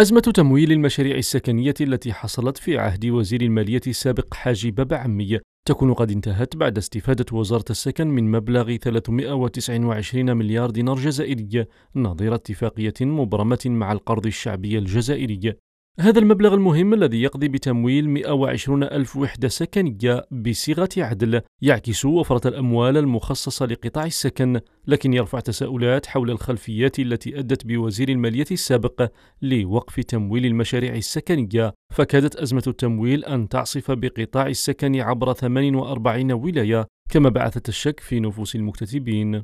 أزمة تمويل المشاريع السكنية التي حصلت في عهد وزير المالية السابق حاجي بابا عمي تكون قد انتهت بعد استفادة وزارة السكن من مبلغ 329 مليار دينار جزائري نظير اتفاقية مبرمة مع القرض الشعبي الجزائري هذا المبلغ المهم الذي يقضي بتمويل 120 ألف وحدة سكنية بصيغة عدل يعكس وفرة الأموال المخصصة لقطاع السكن لكن يرفع تساؤلات حول الخلفيات التي أدت بوزير المالية السابق لوقف تمويل المشاريع السكنية فكادت أزمة التمويل أن تعصف بقطاع السكن عبر 48 ولاية كما بعثت الشك في نفوس المكتتبين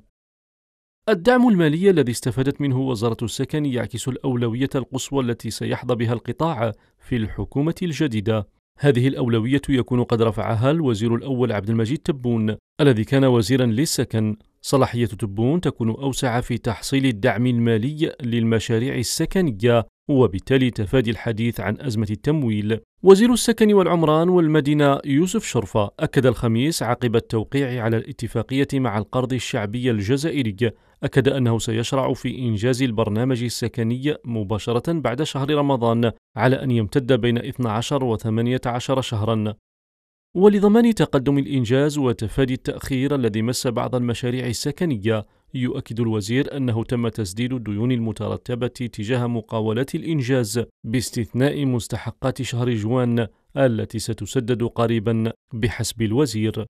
الدعم المالي الذي استفادت منه وزارة السكن يعكس الأولوية القصوى التي سيحظى بها القطاع في الحكومة الجديدة. هذه الأولوية يكون قد رفعها الوزير الأول عبد المجيد تبون الذي كان وزيرا للسكن. صلاحية تبون تكون أوسع في تحصيل الدعم المالي للمشاريع السكنية وبالتالي تفادي الحديث عن أزمة التمويل وزير السكن والعمران والمدينة يوسف شرفة أكد الخميس عقب التوقيع على الاتفاقية مع القرض الشعبي الجزائري أكد أنه سيشرع في إنجاز البرنامج السكني مباشرة بعد شهر رمضان على أن يمتد بين 12 و 18 شهرا ولضمان تقدم الإنجاز وتفادي التأخير الذي مس بعض المشاريع السكنية يؤكد الوزير أنه تم تسديد الديون المترتبة تجاه مقاولات الإنجاز باستثناء مستحقات شهر جوان التي ستسدد قريبا بحسب الوزير